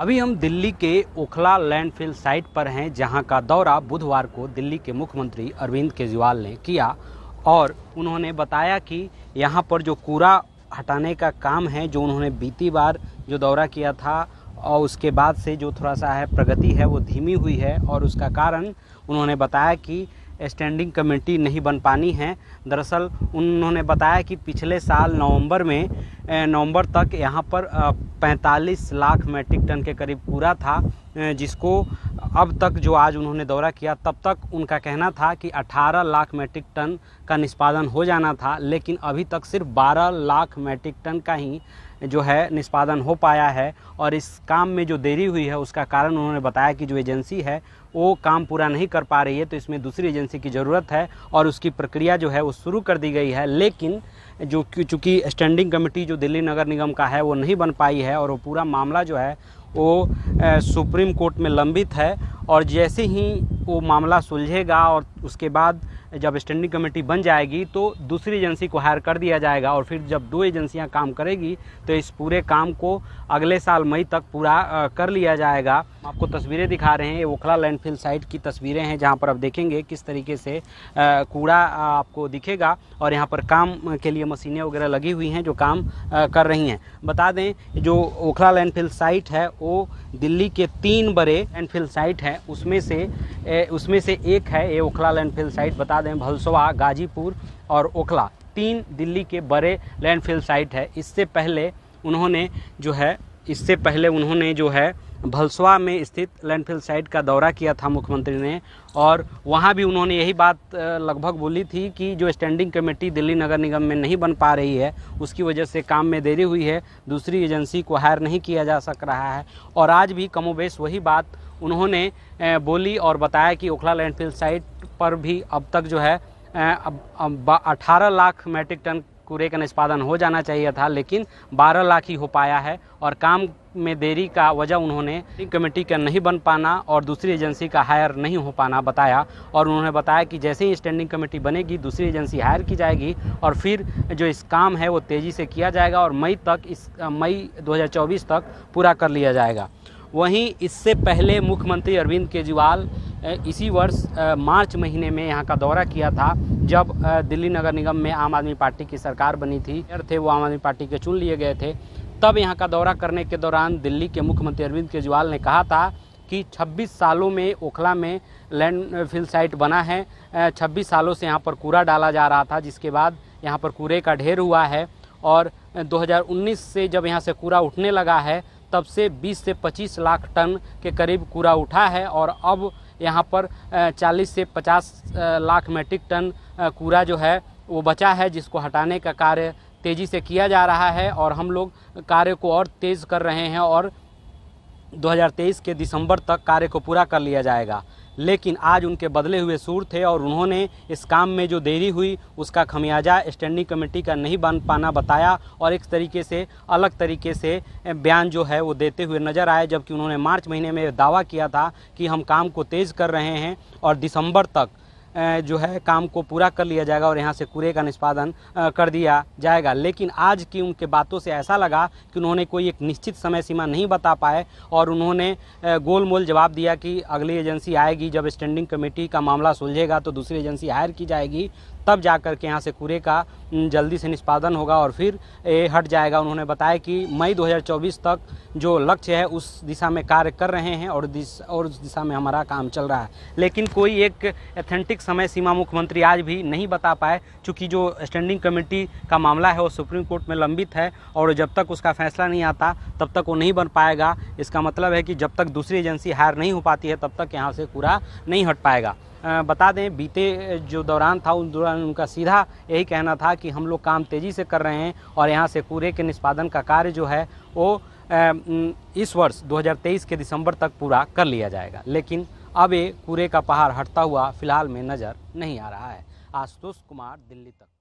अभी हम दिल्ली के ओखला लैंडफिल साइट पर हैं जहां का दौरा बुधवार को दिल्ली के मुख्यमंत्री अरविंद केजरीवाल ने किया और उन्होंने बताया कि यहां पर जो कूड़ा हटाने का काम है जो उन्होंने बीती बार जो दौरा किया था और उसके बाद से जो थोड़ा सा है प्रगति है वो धीमी हुई है और उसका कारण उन्होंने बताया कि स्टैंडिंग कमेटी नहीं बन पानी है दरअसल उन्होंने बताया कि पिछले साल नवंबर में नवंबर तक यहाँ पर 45 लाख मैट्रिक टन के करीब पूरा था जिसको अब तक जो आज उन्होंने दौरा किया तब तक उनका कहना था कि 18 लाख मैट्रिक टन का निष्पादन हो जाना था लेकिन अभी तक सिर्फ 12 लाख मैट्रिक टन का ही जो है निष्पादन हो पाया है और इस काम में जो देरी हुई है उसका कारण उन्होंने बताया कि जो एजेंसी है वो काम पूरा नहीं कर पा रही है तो इसमें दूसरी एजेंसी की ज़रूरत है और उसकी प्रक्रिया जो है वो शुरू कर दी गई है लेकिन जो चूँकि स्टैंडिंग कमेटी जो दिल्ली नगर निगम का है वो नहीं बन पाई है और वो पूरा मामला जो है वो सुप्रीम कोर्ट में लंबित है और जैसे ही वो मामला सुलझेगा और उसके बाद जब स्टैंडिंग कमेटी बन जाएगी तो दूसरी एजेंसी को हायर कर दिया जाएगा और फिर जब दो एजेंसियां काम करेगी तो इस पूरे काम को अगले साल मई तक पूरा कर लिया जाएगा आपको तस्वीरें दिखा रहे हैं ये ओखला लैंडफिल साइट की तस्वीरें हैं जहां पर आप देखेंगे किस तरीके से कूड़ा आपको दिखेगा और यहां पर काम के लिए मशीनें वगैरह लगी हुई हैं जो काम कर रही हैं बता दें जो ओखला लैंडफिल साइट है वो दिल्ली के तीन बड़े लैंडफिल साइट हैं उसमें से उसमें से एक है ये ओखला लैंडफिल साइट बता दें भलसवा गाजीपुर और ओखला तीन दिल्ली के बड़े लैंडफिल साइट है इससे पहले उन्होंने जो है इससे पहले उन्होंने जो है भलसवा में स्थित लैंडफिल साइट का दौरा किया था मुख्यमंत्री ने और वहाँ भी उन्होंने यही बात लगभग बोली थी कि जो स्टैंडिंग कमेटी दिल्ली नगर निगम में नहीं बन पा रही है उसकी वजह से काम में देरी हुई है दूसरी एजेंसी को हायर नहीं किया जा सक रहा है और आज भी कमोबेश वही बात उन्होंने बोली और बताया कि ओखला लैंडफिल साइट पर भी अब तक जो है अब अठारह लाख मैट्रिक टन कूड़े का निष्पादन हो जाना चाहिए था लेकिन 12 लाख ही हो पाया है और काम में देरी का वजह उन्होंने कमेटी का नहीं बन पाना और दूसरी एजेंसी का हायर नहीं हो पाना बताया और उन्होंने बताया कि जैसे ही स्टैंडिंग कमेटी बनेगी दूसरी एजेंसी हायर की जाएगी और फिर जो इस काम है वो तेज़ी से किया जाएगा और मई तक इस मई दो तक पूरा कर लिया जाएगा वहीं इससे पहले मुख्यमंत्री अरविंद केजरीवाल इसी वर्ष मार्च महीने में यहाँ का दौरा किया था जब दिल्ली नगर निगम में आम आदमी पार्टी की सरकार बनी थी थे वो आम आदमी पार्टी के चुन लिए गए थे तब यहाँ का दौरा करने के दौरान दिल्ली के मुख्यमंत्री अरविंद केजरीवाल ने कहा था कि 26 सालों में ओखला में लैंडफिल साइट बना है 26 सालों से यहाँ पर कूड़ा डाला जा रहा था जिसके बाद यहाँ पर कूड़े का ढेर हुआ है और 2019 से जब यहाँ से कूड़ा उठने लगा है तब से 20 से 25 लाख टन के करीब कूड़ा उठा है और अब यहाँ पर 40 से 50 लाख मेट्रिक टन कूड़ा जो है वो बचा है जिसको हटाने का कार्य तेज़ी से किया जा रहा है और हम लोग कार्य को और तेज़ कर रहे हैं और 2023 के दिसंबर तक कार्य को पूरा कर लिया जाएगा लेकिन आज उनके बदले हुए सूर थे और उन्होंने इस काम में जो देरी हुई उसका खमियाजा स्टैंडिंग कमेटी का नहीं बन पाना बताया और एक तरीके से अलग तरीके से बयान जो है वो देते हुए नज़र आए जबकि उन्होंने मार्च महीने में दावा किया था कि हम काम को तेज़ कर रहे हैं और दिसंबर तक जो है काम को पूरा कर लिया जाएगा और यहाँ से कूड़े का निष्पादन कर दिया जाएगा लेकिन आज की उनके बातों से ऐसा लगा कि उन्होंने कोई एक निश्चित समय सीमा नहीं बता पाए और उन्होंने गोलमोल जवाब दिया कि अगली एजेंसी आएगी जब स्टैंडिंग कमेटी का मामला सुलझेगा तो दूसरी एजेंसी हायर की जाएगी तब जा कर के यहाँ से कूड़े का जल्दी से निष्पादन होगा और फिर ये हट जाएगा उन्होंने बताया कि मई 2024 तक जो लक्ष्य है उस दिशा में कार्य कर रहे हैं और दिस और उस दिशा में हमारा काम चल रहा है लेकिन कोई एक एथेंटिक समय सीमा मुख्यमंत्री आज भी नहीं बता पाए चूँकि जो स्टैंडिंग कमेटी का मामला है वो सुप्रीम कोर्ट में लंबित है और जब तक उसका फैसला नहीं आता तब तक वो नहीं बन पाएगा इसका मतलब है कि जब तक दूसरी एजेंसी हायर नहीं हो पाती है तब तक यहाँ से कूड़ा नहीं हट पाएगा बता दें बीते जो दौरान था उस दौरान उनका सीधा यही कहना था कि हम लोग काम तेज़ी से कर रहे हैं और यहाँ से कूड़े के निष्पादन का कार्य जो है वो इस वर्ष 2023 के दिसंबर तक पूरा कर लिया जाएगा लेकिन अब ये कूड़े का पहाड़ हटता हुआ फिलहाल में नज़र नहीं आ रहा है आशुतोष कुमार दिल्ली तक